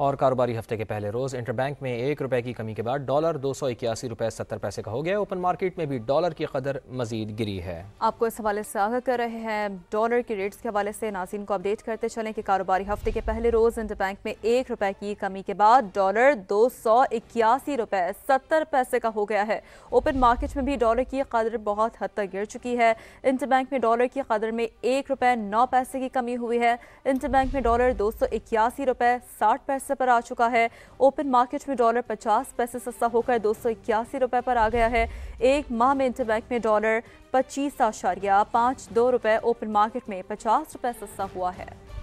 और कारोबारी हफ्ते के पहले रोज़ इंटरबैंक में एक रुपए की कमी के बाद डॉलर दो सौ इक्यासी रुपए सत्तर पैसे का हो गया ओपन मार्केट में भी डॉलर की कदर मजीद गिरी है आपको इस हवाले से आगाह कर रहे हैं डॉलर के रेट्स के हवाले से नाजीन को अपडेट करते चलें कि कारोबारी हफ्ते के पहले रोज़ इंटरबैंक में एक रुपए की कमी के बाद डॉलर दो सौ इक्यासी रुपए सत्तर पैसे का हो गया है ओपन मार्केट में भी डॉलर की कदर बहुत हद तक गिर चुकी है इंटरबैंक में डॉलर की कदर में एक रुपए नौ पैसे की कमी हुई है इंटरबैंक में डॉलर दो सौ इक्यासी रुपए साठ पैसे हिस्से पर आ चुका है ओपन मार्केट में डॉलर पचास पैसे सस्ता होकर दो सौ इक्यासी पर आ गया है एक माह में इंटरबैंक में डॉलर पच्चीस आशारिया पाँच दो रुपये ओपन मार्केट में पचास रुपये सस्ता हुआ है